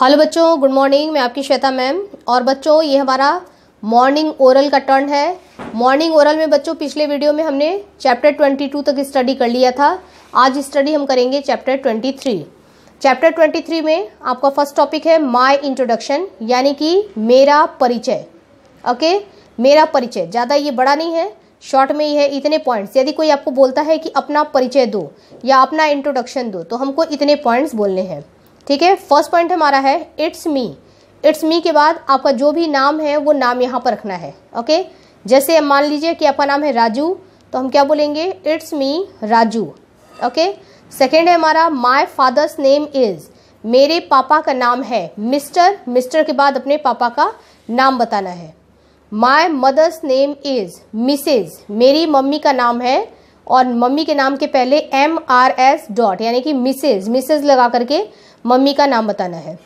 hello बच्चों good morning मैं आपकी श्वेता मैम और बच्चों ये हमारा मॉर्निंग ओरल का टर्न है मॉर्निंग ओरल में बच्चों पिछले वीडियो में हमने चैप्टर 22 तक स्टडी कर लिया था आज स्टडी हम करेंगे चैप्टर 23 चैप्टर 23 में आपका फर्स्ट टॉपिक है माय इंट्रोडक्शन यानी कि मेरा परिचय ओके मेरा परिचय ज़्यादा ये बड़ा नहीं है शॉर्ट में ये है इतने पॉइंट्स यदि कोई आपको बोलता है कि अपना परिचय दो या अपना इंट्रोडक्शन दो तो हमको इतने पॉइंट्स बोलने हैं ठीक है फर्स्ट पॉइंट हमारा है इट्स मी इट्स मी के बाद आपका जो भी नाम है वो नाम यहाँ पर रखना है ओके जैसे मान लीजिए कि आपका नाम है राजू तो हम क्या बोलेंगे it's me Raju okay second है हमारा माई फादर्स नेम इज़ मेरे पापा का नाम है मिस्टर मिस्टर के बाद अपने पापा का नाम बताना है my mother's name is Mrs मेरी मम्मी का नाम है और मम्मी के नाम के पहले एम आर एस डॉट यानी कि मिसेज मिसेज लगा करके मम्मी का नाम बताना है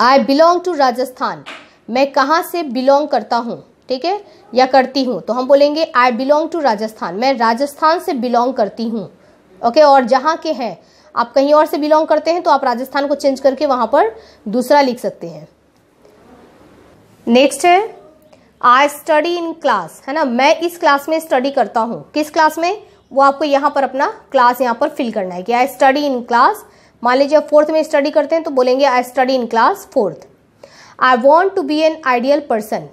आई बिलोंग टू राजस्थान मैं कहाँ से बिलोंग करता हूँ ठीक है या करती हूँ तो हम बोलेंगे आई बिलोंग टू राजस्थान मैं राजस्थान से बिलोंग करती हूँ ओके और जहाँ के हैं आप कहीं और से बिलोंग करते हैं तो आप राजस्थान को चेंज करके वहाँ पर दूसरा लिख सकते हैं नेक्स्ट है आई स्टडी इन क्लास है ना मैं इस क्लास में स्टडी करता हूँ किस क्लास में वो आपको यहाँ पर अपना क्लास यहाँ पर फिल करना है कि आई स्टडी इन क्लास मान लीजिए आप फोर्थ में स्टडी करते हैं तो बोलेंगे I study in class fourth I want to be an ideal person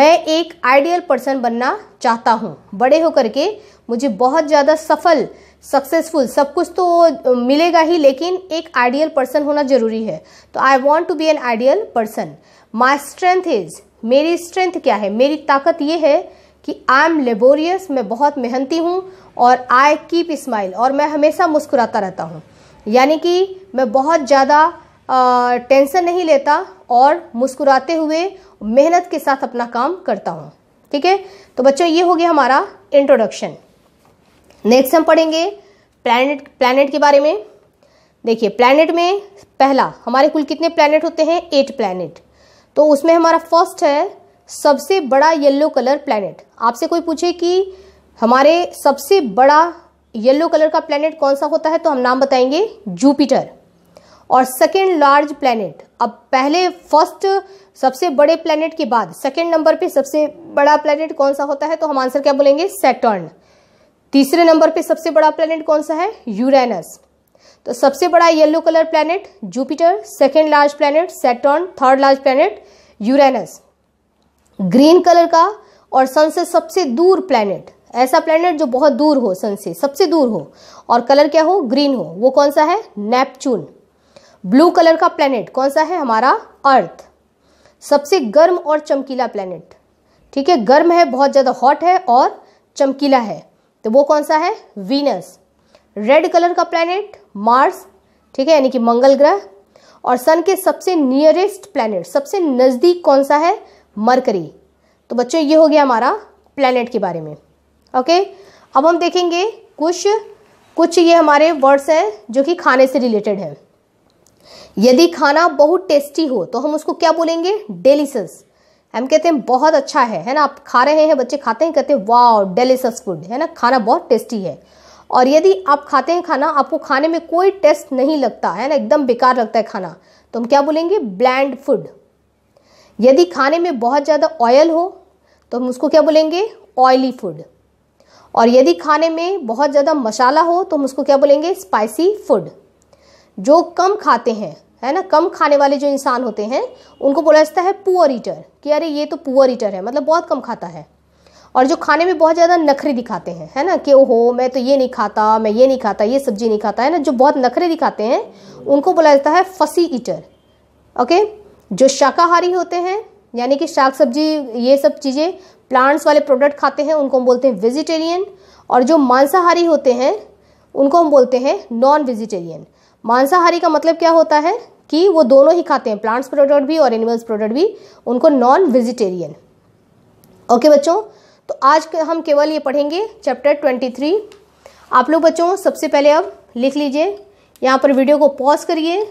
मैं एक आइडियल पर्सन बनना चाहता हूँ बड़े होकर के मुझे बहुत ज़्यादा सफल सक्सेसफुल सब कुछ तो मिलेगा ही लेकिन एक आइडियल पर्सन होना जरूरी है तो I want to be an ideal person my strength is मेरी स्ट्रेंथ क्या है मेरी ताकत ये है कि आई एम लेबोरियस मैं बहुत मेहनती हूँ और आई कीप स्माइल और मैं हमेशा मुस्कुराता रहता हूँ यानी कि मैं बहुत ज़्यादा टेंशन नहीं लेता और मुस्कुराते हुए मेहनत के साथ अपना काम करता हूँ ठीक है तो बच्चों ये हो गया हमारा इंट्रोडक्शन नेक्स्ट हम पढ़ेंगे प्लैनेट प्लैनेट के बारे में देखिए प्लैनेट में पहला हमारे कुल कितने प्लैनेट होते हैं एट प्लैनेट तो उसमें हमारा फर्स्ट है सबसे बड़ा येलो कलर प्लैनेट आपसे कोई पूछे कि हमारे सबसे बड़ा येलो कलर का प्लैनेट कौन सा होता है तो हम नाम बताएंगे जूपिटर और सेकेंड लार्ज प्लैनेट अब पहले फर्स्ट सबसे बड़े प्लैनेट के बाद सेकेंड नंबर पे सबसे बड़ा प्लैनेट कौन सा होता है तो हम आंसर क्या बोलेंगे सेटर्न तीसरे नंबर पे सबसे बड़ा प्लैनेट कौन सा है यूरेनस तो सबसे बड़ा yellow colour planet Jupiter second large planet Saturn third large planet Uranus green colour का और सन से सबसे दूर प्लैनेट ऐसा प्लैनेट जो बहुत दूर हो सन से सबसे दूर हो और कलर क्या हो ग्रीन हो वो कौन सा है नेपचून ब्लू कलर का प्लैनेट कौन सा है हमारा अर्थ सबसे गर्म और चमकीला प्लैनेट ठीक है गर्म है बहुत ज़्यादा हॉट है और चमकीला है तो वो कौन सा है वीनस रेड कलर का प्लैनेट मार्स ठीक है यानी कि मंगल ग्रह और सन के सबसे नियरेस्ट प्लैनेट सबसे नज़दीक कौन सा है मरकरी तो बच्चों ये हो गया हमारा प्लैनेट के बारे में ओके अब हम देखेंगे कुछ कुछ ये हमारे वर्ड्स हैं जो कि खाने से रिलेटेड हैं यदि खाना बहुत टेस्टी हो तो हम उसको क्या बोलेंगे डेलीसस हम कहते हैं बहुत अच्छा है है ना आप खा रहे हैं बच्चे खाते हैं कहते हैं वाह डेलीसस फूड है ना खाना बहुत टेस्टी है और यदि आप खाते हैं खाना आपको खाने में कोई टेस्ट नहीं लगता है ना एकदम बेकार लगता है खाना तो हम क्या बोलेंगे ब्लैंड फूड यदि खाने में बहुत ज़्यादा ऑयल हो तो हम उसको क्या बोलेंगे ऑयली फूड और यदि खाने में बहुत ज़्यादा मसाला हो तो हम उसको क्या बोलेंगे स्पाइसी फूड जो कम खाते हैं है ना कम खाने वाले जो इंसान होते हैं उनको बोला जाता है पुअर ईटर कि अरे ये तो पुअर ईटर है मतलब बहुत कम खाता है और जो खाने में बहुत ज़्यादा नखरे दिखाते हैं है ना कि ओहो मैं तो ये नहीं खाता मैं ये नहीं खाता ये सब्जी नहीं खाता है ना जो बहुत नखरे दिखाते हैं उनको बोला जाता है फसी ईटर ओके जो शाकाहारी होते हैं यानी कि शाक सब्जी ये सब चीज़ें प्लांट्स वाले प्रोडक्ट खाते हैं उनको हम बोलते हैं वेजिटेरियन और जो मांसाहारी होते हैं उनको हम बोलते हैं नॉन वेजिटेरियन मांसाहारी का मतलब क्या होता है कि वो दोनों ही खाते हैं प्लांट्स प्रोडक्ट भी और एनिमल्स प्रोडक्ट भी उनको नॉन वेजिटेरियन ओके बच्चों तो आज हम केवल ये पढ़ेंगे चैप्टर ट्वेंटी थ्री आप लोग बच्चों सबसे पहले अब लिख लीजिए यहाँ पर वीडियो को पॉज करिए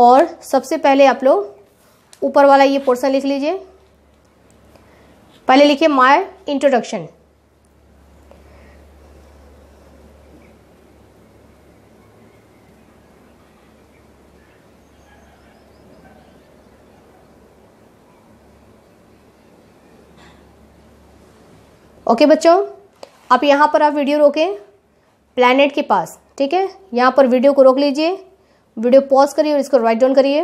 और सबसे पहले आप लोग ऊपर वाला ये पोर्सन लिख लीजिए पहले लिखिए माय इंट्रोडक्शन ओके बच्चों आप यहाँ पर आप वीडियो रोकें प्लानट के पास ठीक है यहाँ पर वीडियो को रोक लीजिए वीडियो पॉज करिए और इसको राइट डाउन करिए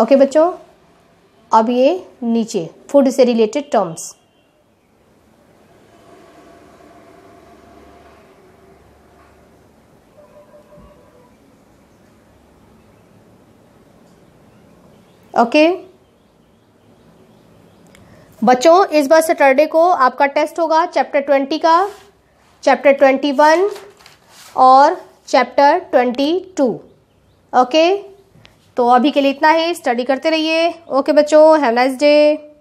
ओके okay, बच्चों अब ये नीचे फूड से रिलेटेड टर्म्स ओके बच्चों इस बार सैटरडे को आपका टेस्ट होगा चैप्टर ट्वेंटी का चैप्टर ट्वेंटी वन और चैप्टर ट्वेंटी टू ओके तो अभी के लिए इतना ही स्टडी करते रहिए ओके बच्चों हैव नाइस डे